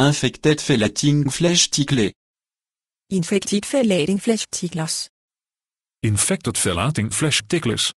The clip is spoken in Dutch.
Infected flesh Fleshtikle. Infected flesh Ticklers. Infected flesh Ticklers.